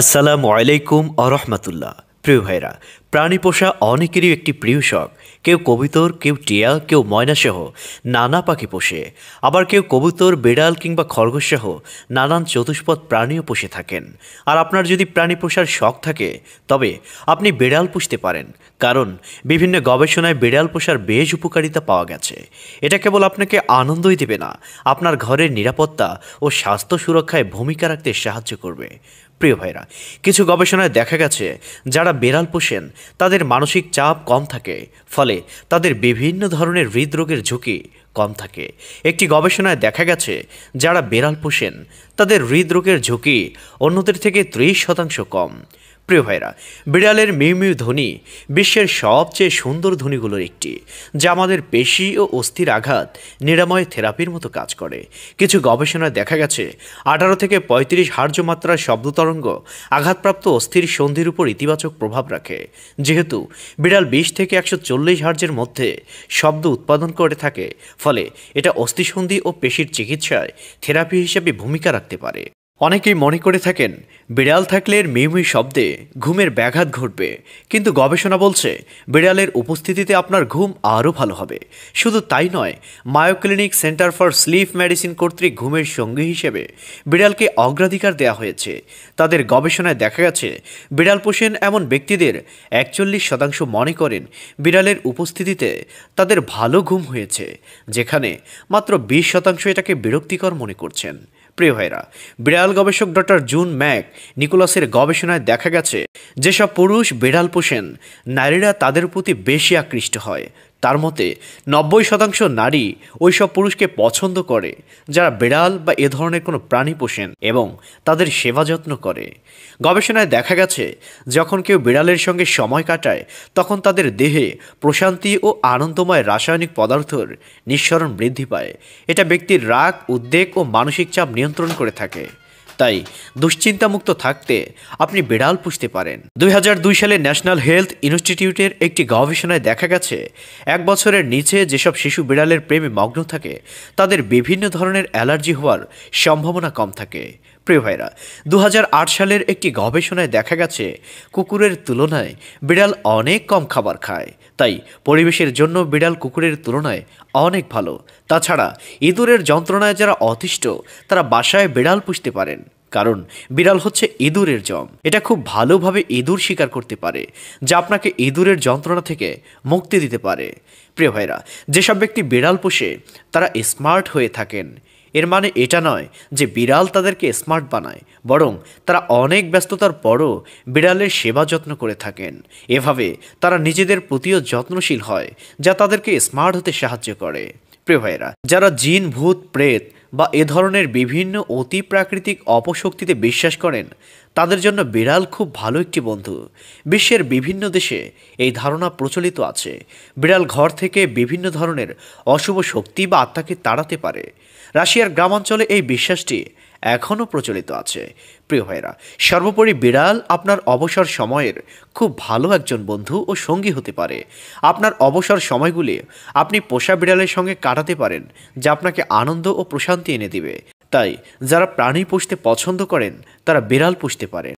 আসসালামু আলাইকুম আরহামতুল্লাহ প্রিয় ভাইরা প্রাণী পোষা অনেকেরই একটি প্রিয় শখ কেউ কবিতর কেউ টিয়া কেউ ময়নাসহ নানা পাখি পোষে আবার কেউ কবুতর বিড়াল কিংবা খরগোশসহ নানান চতুষ্পদ প্রাণীও পোষে থাকেন আর আপনার যদি প্রাণী পোষার শখ থাকে তবে আপনি বেড়াল পুষতে পারেন কারণ বিভিন্ন গবেষণায় বিড়াল পোষার বেশ উপকারিতা পাওয়া গেছে এটা কেবল আপনাকে আনন্দই দেবে না আপনার ঘরের নিরাপত্তা ও স্বাস্থ্য সুরক্ষায় ভূমিকা রাখতে সাহায্য করবে প্রিয় ভাইরা কিছু গবেষণায় দেখা গেছে যারা বেড়াল পোষেন তাদের মানসিক চাপ কম থাকে ফলে তাদের বিভিন্ন ধরনের হৃদরোগের ঝুঁকি কম থাকে একটি গবেষণায় দেখা গেছে যারা বেড়াল পোষেন তাদের হৃদরোগের ঝুঁকি অন্যদের থেকে ত্রিশ শতাংশ কম প্রিয় ভাইরা বিড়ালের মিউ মিউ ধ্বনি বিশ্বের সবচেয়ে সুন্দর ধ্বনিগুলোর একটি যা আমাদের পেশি ও অস্থির আঘাত নিরাময় থেরাপির মতো কাজ করে কিছু গবেষণায় দেখা গেছে আঠারো থেকে পঁয়ত্রিশ হার্য মাত্রার শব্দতরঙ্গ আঘাতপ্রাপ্ত অস্থির সন্ধির উপর ইতিবাচক প্রভাব রাখে যেহেতু বিড়াল বিশ থেকে একশো চল্লিশ হার্যের মধ্যে শব্দ উৎপাদন করে থাকে ফলে এটা অস্থিসন্ধি ও পেশির চিকিৎসায় থেরাপি হিসেবে ভূমিকা রাখতে পারে অনেকেই মনে করে থাকেন বিড়াল থাকলে এর মিউমি শব্দে ঘুমের ব্যাঘাত ঘটবে কিন্তু গবেষণা বলছে বিড়ালের উপস্থিতিতে আপনার ঘুম আরও ভালো হবে শুধু তাই নয় Mayo Clinic centre for sleep medicine কর্তৃক ঘুমের সঙ্গী হিসেবে বিড়ালকে অগ্রাধিকার দেওয়া হয়েছে তাদের গবেষণায় দেখা গেছে বিড়াল পোষেন এমন ব্যক্তিদের একচল্লিশ শতাংশ মনে করেন বিড়ালের উপস্থিতিতে তাদের ভালো ঘুম হয়েছে যেখানে মাত্র বিশ শতাংশ এটাকে বিরক্তিকর মনে করছেন প্রিয় ভাইরা বিড়াল গবেষক ডক্টর জুন ম্যাক নিকোলাসের গবেষণায় দেখা গেছে যেসব পুরুষ বিড়াল পোষেন নারীরা তাদের প্রতি বেশি আকৃষ্ট হয় তার মতে নব্বই শতাংশ নারী ওইসব পুরুষকে পছন্দ করে যারা বিড়াল বা এ ধরনের কোনো প্রাণী পোষেন এবং তাদের সেবা যত্ন করে গবেষণায় দেখা গেছে যখন কেউ বিড়ালের সঙ্গে সময় কাটায় তখন তাদের দেহে প্রশান্তি ও আনন্দময় রাসায়নিক পদার্থর নিঃসরণ বৃদ্ধি পায় এটা ব্যক্তির রাগ উদ্বেগ ও মানসিক চাপ নিয়ন্ত্রণ করে থাকে তাই দুশ্চিন্তামুক্ত থাকতে আপনি বিড়াল পুষতে পারেন দুই সালে ন্যাশনাল হেলথ ইনস্টিটিউটের একটি গবেষণায় দেখা গেছে এক বছরের নিচে যেসব শিশু বিড়ালের প্রেমে মগ্ন থাকে তাদের বিভিন্ন ধরনের অ্যালার্জি হওয়ার সম্ভাবনা কম থাকে প্রিয় ভাইরা দু সালের একটি গবেষণায় দেখা গেছে কুকুরের তুলনায় বিড়াল অনেক কম খাবার খায় তাই পরিবেশের জন্য বিড়াল কুকুরের তুলনায় অনেক ভালো তাছাড়া ইঁদুরের যন্ত্রণায় যারা অতিষ্ঠ তারা বাসায় বিড়াল পুষতে পারেন কারণ বিড়াল হচ্ছে ইঁদুরের জম এটা খুব ভালোভাবে ইঁদুর শিকার করতে পারে যা আপনাকে ইঁদুরের যন্ত্রণা থেকে মুক্তি দিতে পারে প্রিয় ভাইরা যেসব ব্যক্তি বিড়াল পোষে তারা স্মার্ট হয়ে থাকেন এর মানে এটা নয় যে বিড়াল তাদেরকে স্মার্ট বানায় বরং তারা অনেক ব্যস্ততার পরও বিড়ালের সেবা যত্ন করে থাকেন এভাবে তারা নিজেদের প্রতিও যত্নশীল হয় যা তাদেরকে স্মার্ট হতে সাহায্য করে প্রিয় ভাইয়েরা যারা জিন ভূত প্রেত বা এ ধরনের বিভিন্ন অতি প্রাকৃতিক অপশক্তিতে বিশ্বাস করেন তাদের জন্য বিড়াল খুব ভালো একটি বন্ধু বিশ্বের বিভিন্ন দেশে এই ধারণা প্রচলিত আছে বিড়াল ঘর থেকে বিভিন্ন ধরনের অশুভ শক্তি বা আত্মাকে তাড়াতে পারে রাশিয়ার গ্রামাঞ্চলে এই বিশ্বাসটি এখনও প্রচলিত আছে প্রিয় ভাইরা সর্বোপরি বিড়াল আপনার অবসর সময়ের খুব ভালো একজন বন্ধু ও সঙ্গী হতে পারে আপনার অবসর সময়গুলি আপনি পোষা বিড়ালের সঙ্গে কাটাতে পারেন যা আপনাকে আনন্দ ও প্রশান্তি এনে দিবে তাই যারা প্রাণী পুষতে পছন্দ করেন তারা বিড়াল পুষতে পারেন